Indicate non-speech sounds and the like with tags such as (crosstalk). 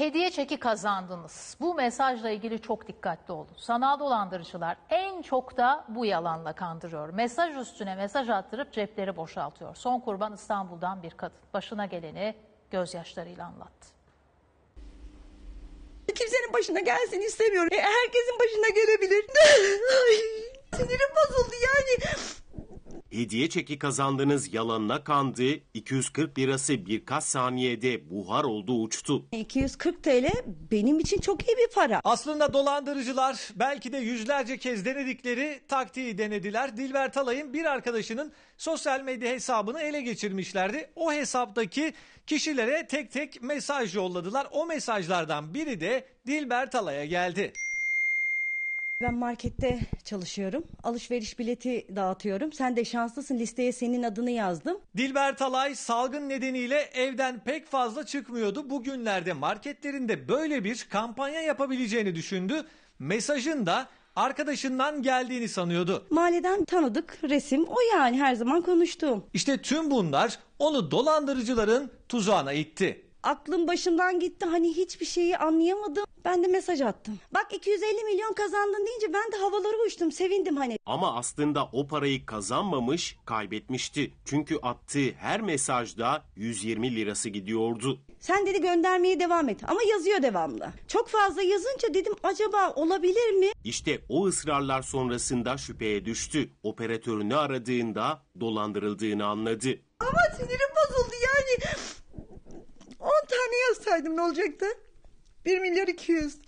hediye çeki kazandınız. Bu mesajla ilgili çok dikkatli olun. Sanal dolandırıcılar en çok da bu yalanla kandırıyor. Mesaj üstüne mesaj attırıp cepleri boşaltıyor. Son kurban İstanbul'dan bir kadın. Başına geleni gözyaşlarıyla anlattı. Kimsenin başına gelsin istemiyorum. E, herkesin başına gelebilir. (laughs) hediye çeki kazandınız yalanına kandı. 240 lirası birkaç saniyede buhar oldu uçtu. 240 TL benim için çok iyi bir para. Aslında dolandırıcılar belki de yüzlerce kez denedikleri taktiği denediler. Dilber Talay'ın bir arkadaşının sosyal medya hesabını ele geçirmişlerdi. O hesaptaki kişilere tek tek mesaj yolladılar. O mesajlardan biri de Dilber Talay'a geldi. Ben markette çalışıyorum. Alışveriş bileti dağıtıyorum. Sen de şanslısın listeye senin adını yazdım. Dilber Talay salgın nedeniyle evden pek fazla çıkmıyordu. Bugünlerde marketlerinde böyle bir kampanya yapabileceğini düşündü. Mesajın da arkadaşından geldiğini sanıyordu. Mahalleden tanıdık resim o yani her zaman konuştuğum. İşte tüm bunlar onu dolandırıcıların tuzağına itti aklım başımdan gitti. Hani hiçbir şeyi anlayamadım. Ben de mesaj attım. Bak 250 milyon kazandın deyince ben de havalara uçtum. Sevindim hani. Ama aslında o parayı kazanmamış, kaybetmişti. Çünkü attığı her mesajda 120 lirası gidiyordu. Sen dedi göndermeye devam et ama yazıyor devamlı. Çok fazla yazınca dedim acaba olabilir mi? İşte o ısrarlar sonrasında şüpheye düştü. Operatörünü aradığında dolandırıldığını anladı. Ama sinirim bozuldu olsaydım ne olacaktı? 1 milyar 200.